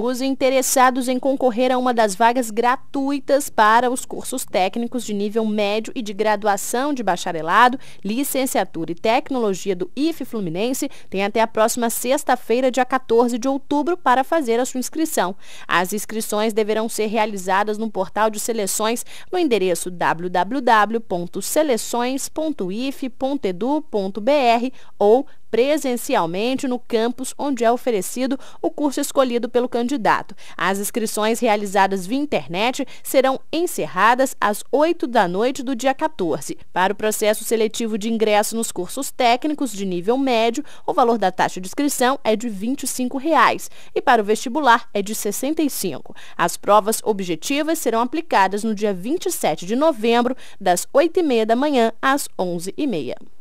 Os interessados em concorrer a uma das vagas gratuitas para os cursos técnicos de nível médio e de graduação de bacharelado, licenciatura e tecnologia do IFE Fluminense têm até a próxima sexta-feira, dia 14 de outubro, para fazer a sua inscrição. As inscrições deverão ser realizadas no portal de seleções no endereço www.seleções.ife.edu.br ou presencialmente no campus onde é oferecido o curso escolhido pelo candidato. As inscrições realizadas via internet serão encerradas às 8 da noite do dia 14. Para o processo seletivo de ingresso nos cursos técnicos de nível médio, o valor da taxa de inscrição é de R$ 25 reais, e para o vestibular é de R$ 65. As provas objetivas serão aplicadas no dia 27 de novembro, das 8h30 da manhã às 11h30.